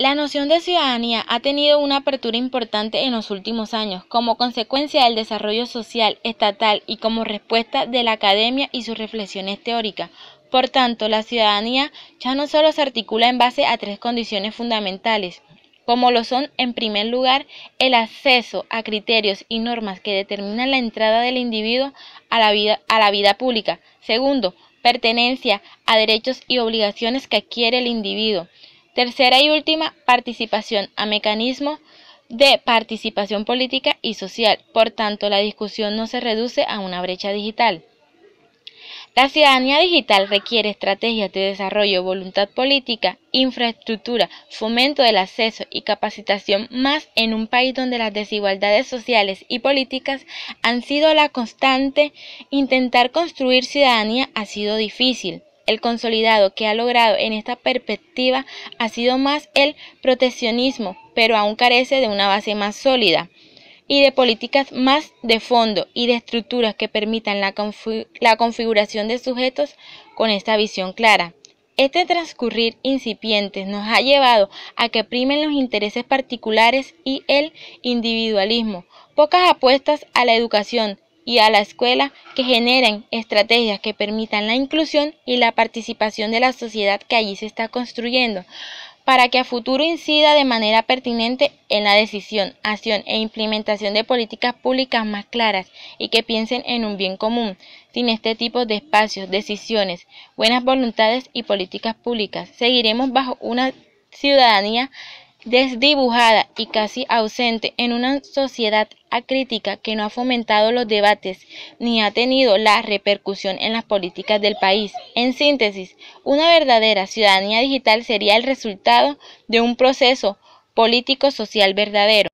La noción de ciudadanía ha tenido una apertura importante en los últimos años, como consecuencia del desarrollo social, estatal y como respuesta de la academia y sus reflexiones teóricas. Por tanto, la ciudadanía ya no solo se articula en base a tres condiciones fundamentales, como lo son, en primer lugar, el acceso a criterios y normas que determinan la entrada del individuo a la vida, a la vida pública. Segundo, pertenencia a derechos y obligaciones que adquiere el individuo. Tercera y última, participación a mecanismo de participación política y social. Por tanto, la discusión no se reduce a una brecha digital. La ciudadanía digital requiere estrategias de desarrollo, voluntad política, infraestructura, fomento del acceso y capacitación más en un país donde las desigualdades sociales y políticas han sido la constante. Intentar construir ciudadanía ha sido difícil el consolidado que ha logrado en esta perspectiva ha sido más el proteccionismo, pero aún carece de una base más sólida y de políticas más de fondo y de estructuras que permitan la, configuración de sujetos con esta visión clara. Este transcurrir incipiente nos ha llevado a que primen los intereses particulares y el individualismo. Pocas apuestas a la educación y a la escuela que generen estrategias que permitan la inclusión y la participación de la sociedad que allí se está construyendo, para que a futuro incida de manera pertinente en la decisión, acción e implementación de políticas públicas más claras y que piensen en un bien común, sin este tipo de espacios, decisiones, buenas voluntades y políticas públicas. Seguiremos bajo una ciudadanía desdibujada y casi ausente en una sociedad acrítica que no ha fomentado los debates ni ha tenido la repercusión en las políticas del país. En síntesis, una verdadera ciudadanía digital sería el resultado de un proceso político-social verdadero.